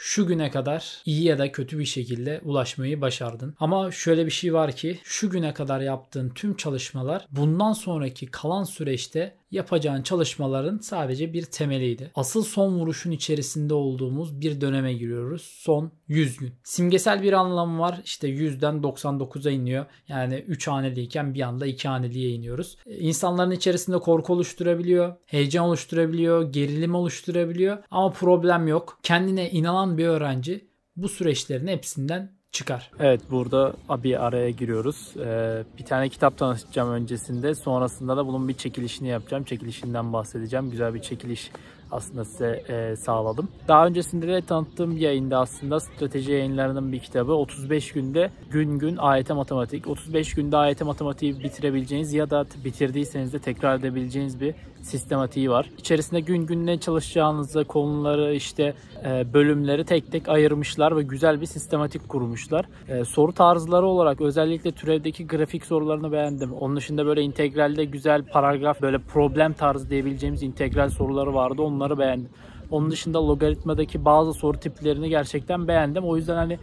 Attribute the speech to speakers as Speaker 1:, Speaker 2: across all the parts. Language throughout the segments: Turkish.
Speaker 1: şu güne kadar iyi ya da kötü bir şekilde ulaşmayı başardın. Ama şöyle bir şey var ki şu güne kadar yaptığın tüm çalışmalar bundan sonraki kalan süreçte yapacağın çalışmaların sadece bir temeliydi. Asıl son vuruşun içerisinde olduğumuz bir döneme giriyoruz. Son 100 gün. Simgesel bir anlamı var. İşte 100'den 99'a iniyor. Yani 3 haneliyken bir anda 2 haneliye iniyoruz. E, insanların içerisinde korku oluşturabiliyor, heyecan oluşturabiliyor, gerilim oluşturabiliyor ama problem yok. Kendine inanan bir öğrenci bu süreçlerin hepsinden çıkar. Evet burada bir araya giriyoruz. Ee, bir tane kitap tanıtacağım öncesinde. Sonrasında da bunun bir çekilişini yapacağım. Çekilişinden bahsedeceğim. Güzel bir çekiliş aslında size e, sağladım. Daha öncesinde de tanıttığım bir yayında aslında strateji yayınlarının bir kitabı 35 günde gün gün AYT matematik. 35 günde AYT matematiği bitirebileceğiniz ya da bitirdiyseniz de tekrar edebileceğiniz bir sistematiği var. İçerisinde gün gün ne çalışacağınızı, konuları, işte e, bölümleri tek tek ayırmışlar ve güzel bir sistematik kurmuşlar. E, soru tarzları olarak özellikle türevdeki grafik sorularını beğendim. Onun dışında böyle integralde güzel paragraf, böyle problem tarzı diyebileceğimiz integral soruları vardı. Onları beğendim. Onun dışında logaritmadaki bazı soru tiplerini gerçekten beğendim. O yüzden hani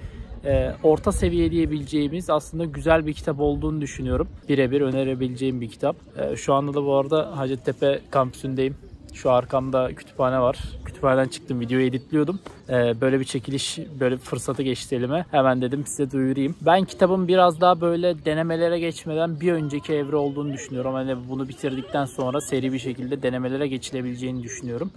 Speaker 1: e, orta seviye diyebileceğimiz aslında güzel bir kitap olduğunu düşünüyorum. Birebir önerebileceğim bir kitap. E, şu anda da bu arada Hacettepe kampüsündeyim. Şu arkamda kütüphane var. Kütüphaneden çıktım, videoyu editliyordum. E, böyle bir çekiliş, böyle bir fırsatı geçti elime. Hemen dedim size duyurayım. Ben kitabın biraz daha böyle denemelere geçmeden bir önceki evre olduğunu düşünüyorum. Hani bunu bitirdikten sonra seri bir şekilde denemelere geçilebileceğini düşünüyorum.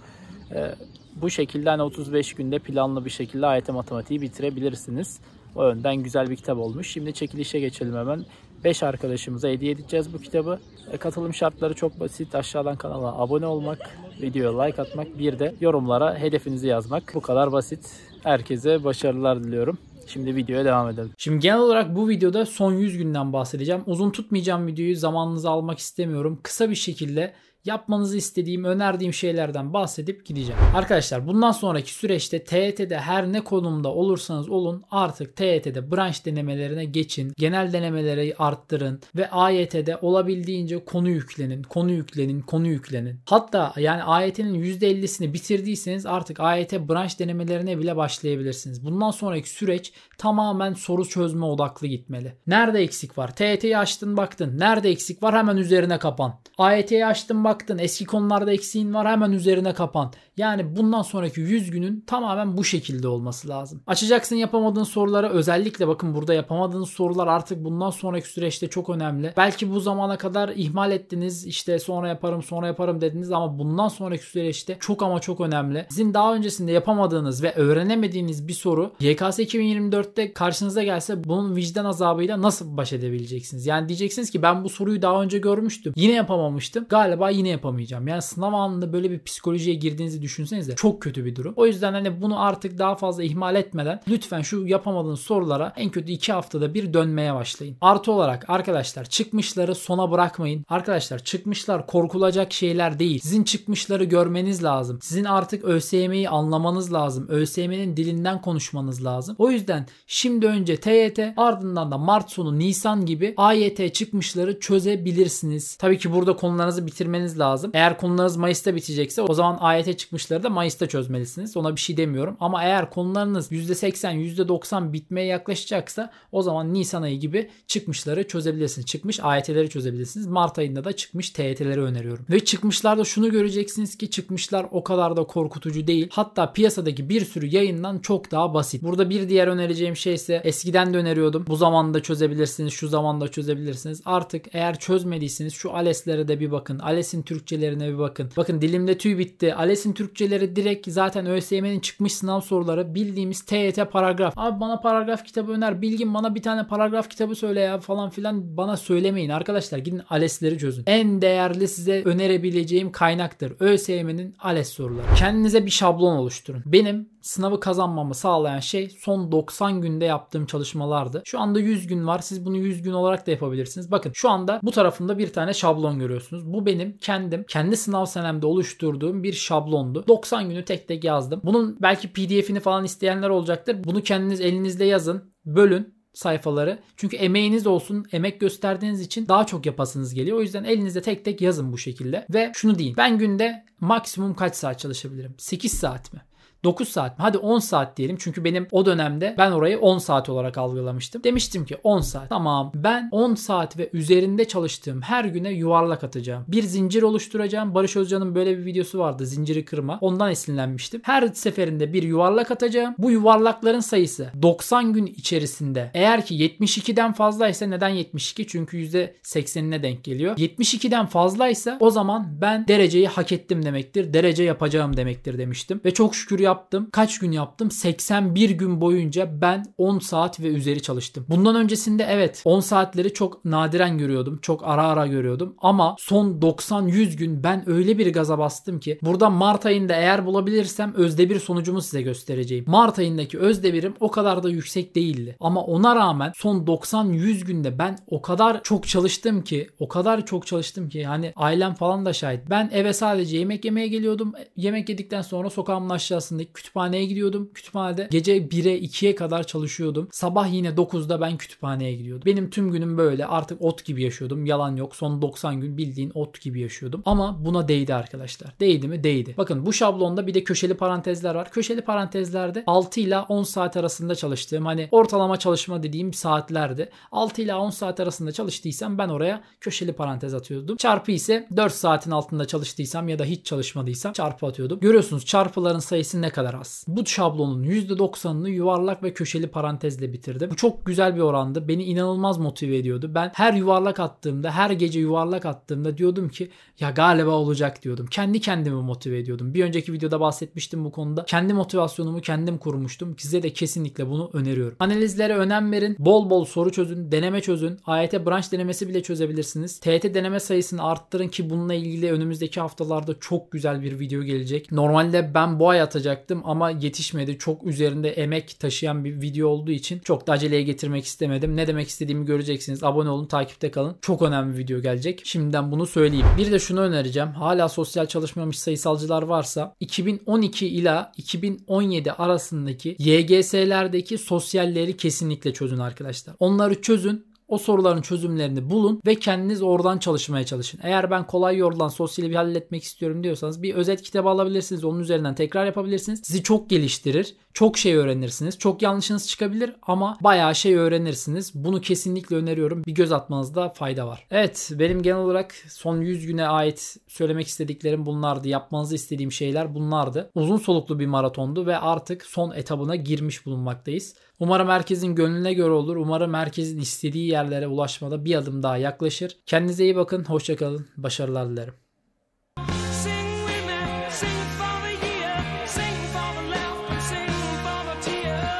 Speaker 1: E, bu şekilde hani 35 günde planlı bir şekilde AYT matematiği bitirebilirsiniz. O yönden güzel bir kitap olmuş. Şimdi çekilişe geçelim hemen. 5 arkadaşımıza hediye edeceğiz bu kitabı. E, katılım şartları çok basit. Aşağıdan kanala abone olmak, videoya like atmak, bir de yorumlara hedefinizi yazmak. Bu kadar basit. Herkese başarılar diliyorum. Şimdi videoya devam edelim. Şimdi genel olarak bu videoda son 100 günden bahsedeceğim. Uzun tutmayacağım videoyu zamanınızı almak istemiyorum. Kısa bir şekilde yapmanızı istediğim, önerdiğim şeylerden bahsedip gideceğim. Arkadaşlar bundan sonraki süreçte TYT'de e her ne konumda olursanız olun artık TYT'de e branş denemelerine geçin. Genel denemeleri arttırın ve AYT'de olabildiğince konu yüklenin, konu yüklenin, konu yüklenin. Hatta yani AYT'nin %50'sini bitirdiyseniz artık AYT branş denemelerine bile başlayabilirsiniz. Bundan sonraki süreç tamamen soru çözme odaklı gitmeli. Nerede eksik var? TYT'yi e açtın baktın. Nerede eksik var? Hemen üzerine kapan. AYT'yi açtın baktın baktın eski konularda eksiğin var hemen üzerine kapan. Yani bundan sonraki 100 günün tamamen bu şekilde olması lazım. Açacaksın yapamadığın sorulara özellikle bakın burada yapamadığın sorular artık bundan sonraki süreçte çok önemli. Belki bu zamana kadar ihmal ettiniz işte sonra yaparım sonra yaparım dediniz ama bundan sonraki süreçte çok ama çok önemli. Sizin daha öncesinde yapamadığınız ve öğrenemediğiniz bir soru YKS 2024'te karşınıza gelse bunun vicdan azabıyla nasıl baş edebileceksiniz? Yani diyeceksiniz ki ben bu soruyu daha önce görmüştüm. Yine yapamamıştım. Galiba yine yapamayacağım. Yani sınav anında böyle bir psikolojiye girdiğinizi düşünsenize çok kötü bir durum. O yüzden hani bunu artık daha fazla ihmal etmeden lütfen şu yapamadığınız sorulara en kötü 2 haftada bir dönmeye başlayın. Artı olarak arkadaşlar çıkmışları sona bırakmayın. Arkadaşlar çıkmışlar korkulacak şeyler değil. Sizin çıkmışları görmeniz lazım. Sizin artık ÖSYM'yi anlamanız lazım. ÖSYM'nin dilinden konuşmanız lazım. O yüzden şimdi önce TYT ardından da Mart sonu Nisan gibi AYT çıkmışları çözebilirsiniz. Tabii ki burada konularınızı bitirmeniz çözmeniz lazım. Eğer konularınız Mayıs'ta bitecekse o zaman ayete çıkmışları da Mayıs'ta çözmelisiniz. Ona bir şey demiyorum. Ama eğer konularınız %80, %90 bitmeye yaklaşacaksa o zaman Nisan ayı gibi çıkmışları çözebilirsiniz. Çıkmış ayeteleri çözebilirsiniz. Mart ayında da çıkmış TYT'leri öneriyorum. Ve çıkmışlarda şunu göreceksiniz ki çıkmışlar o kadar da korkutucu değil. Hatta piyasadaki bir sürü yayından çok daha basit. Burada bir diğer önereceğim şey ise eskiden de öneriyordum. Bu zamanda çözebilirsiniz, şu zamanda çözebilirsiniz. Artık eğer çözmediyseniz şu ALES'lere de bir bakın. ALES'in ALES'in Türkçelerine bir bakın. Bakın dilimde tüy bitti. ALES'in Türkçeleri direkt zaten ÖSYM'nin çıkmış sınav soruları bildiğimiz TYT paragraf. Abi bana paragraf kitabı öner. Bilgin bana bir tane paragraf kitabı söyle ya falan filan bana söylemeyin arkadaşlar. Gidin ALES'leri çözün. En değerli size önerebileceğim kaynaktır. ÖSYM'nin ALES soruları. Kendinize bir şablon oluşturun. Benim sınavı kazanmamı sağlayan şey son 90 günde yaptığım çalışmalardı. Şu anda 100 gün var. Siz bunu 100 gün olarak da yapabilirsiniz. Bakın şu anda bu tarafında bir tane şablon görüyorsunuz. Bu benim kendim kendi sınav senemde oluşturduğum bir şablondu. 90 günü tek tek yazdım. Bunun belki PDF'ini falan isteyenler olacaktır. Bunu kendiniz elinizle yazın, bölün sayfaları. Çünkü emeğiniz olsun, emek gösterdiğiniz için daha çok yapasınız geliyor. O yüzden elinizde tek tek yazın bu şekilde. Ve şunu deyin. Ben günde maksimum kaç saat çalışabilirim? 8 saat mi? 9 saat mi? Hadi 10 saat diyelim. Çünkü benim o dönemde ben orayı 10 saat olarak algılamıştım. Demiştim ki 10 saat. Tamam ben 10 saat ve üzerinde çalıştığım her güne yuvarlak atacağım. Bir zincir oluşturacağım. Barış Özcan'ın böyle bir videosu vardı. Zinciri kırma. Ondan esinlenmiştim. Her seferinde bir yuvarlak atacağım. Bu yuvarlakların sayısı 90 gün içerisinde eğer ki 72'den fazlaysa neden 72? Çünkü %80'ine denk geliyor. 72'den fazlaysa o zaman ben dereceyi hak ettim demektir. Derece yapacağım demektir demiştim. Ve çok şükür yaptım. Kaç gün yaptım? 81 gün boyunca ben 10 saat ve üzeri çalıştım. Bundan öncesinde evet 10 saatleri çok nadiren görüyordum. Çok ara ara görüyordum. Ama son 90-100 gün ben öyle bir gaza bastım ki burada Mart ayında eğer bulabilirsem özde bir sonucumu size göstereceğim. Mart ayındaki özde birim o kadar da yüksek değildi. Ama ona rağmen son 90-100 günde ben o kadar çok çalıştım ki o kadar çok çalıştım ki yani ailem falan da şahit. Ben eve sadece yemek yemeye geliyordum. Yemek yedikten sonra sokağımın aşağısında arasındaki kütüphaneye gidiyordum. Kütüphanede gece 1'e 2'ye kadar çalışıyordum. Sabah yine 9'da ben kütüphaneye gidiyordum. Benim tüm günüm böyle artık ot gibi yaşıyordum. Yalan yok. Son 90 gün bildiğin ot gibi yaşıyordum. Ama buna değdi arkadaşlar. Değdi mi? Değdi. Bakın bu şablonda bir de köşeli parantezler var. Köşeli parantezlerde 6 ile 10 saat arasında çalıştığım hani ortalama çalışma dediğim saatlerde 6 ile 10 saat arasında çalıştıysam ben oraya köşeli parantez atıyordum. Çarpı ise 4 saatin altında çalıştıysam ya da hiç çalışmadıysam çarpı atıyordum. Görüyorsunuz çarpıların sayısı ne ne kadar az. Bu şablonun %90'ını yuvarlak ve köşeli parantezle bitirdim. Bu çok güzel bir orandı. Beni inanılmaz motive ediyordu. Ben her yuvarlak attığımda, her gece yuvarlak attığımda diyordum ki ya galiba olacak diyordum. Kendi kendimi motive ediyordum. Bir önceki videoda bahsetmiştim bu konuda. Kendi motivasyonumu kendim kurmuştum. Size de kesinlikle bunu öneriyorum. Analizlere önem verin. Bol bol soru çözün, deneme çözün. AYT branş denemesi bile çözebilirsiniz. TYT deneme sayısını arttırın ki bununla ilgili önümüzdeki haftalarda çok güzel bir video gelecek. Normalde ben bu ay atacak yapacaktım ama yetişmedi. Çok üzerinde emek taşıyan bir video olduğu için çok da aceleye getirmek istemedim. Ne demek istediğimi göreceksiniz. Abone olun, takipte kalın. Çok önemli bir video gelecek. Şimdiden bunu söyleyeyim. Bir de şunu önereceğim. Hala sosyal çalışmamış sayısalcılar varsa 2012 ila 2017 arasındaki YGS'lerdeki sosyalleri kesinlikle çözün arkadaşlar. Onları çözün. O soruların çözümlerini bulun ve kendiniz oradan çalışmaya çalışın. Eğer ben kolay yoldan sosyal bir şey halletmek istiyorum diyorsanız bir özet kitabı alabilirsiniz. Onun üzerinden tekrar yapabilirsiniz. Sizi çok geliştirir. Çok şey öğrenirsiniz. Çok yanlışınız çıkabilir ama bayağı şey öğrenirsiniz. Bunu kesinlikle öneriyorum. Bir göz atmanızda fayda var. Evet benim genel olarak son 100 güne ait söylemek istediklerim bunlardı. Yapmanızı istediğim şeyler bunlardı. Uzun soluklu bir maratondu ve artık son etabına girmiş bulunmaktayız. Umarım herkesin gönlüne göre olur. Umarım herkesin istediği yerlere ulaşmada bir adım daha yaklaşır. Kendinize iyi bakın. Hoşçakalın. Başarılar dilerim.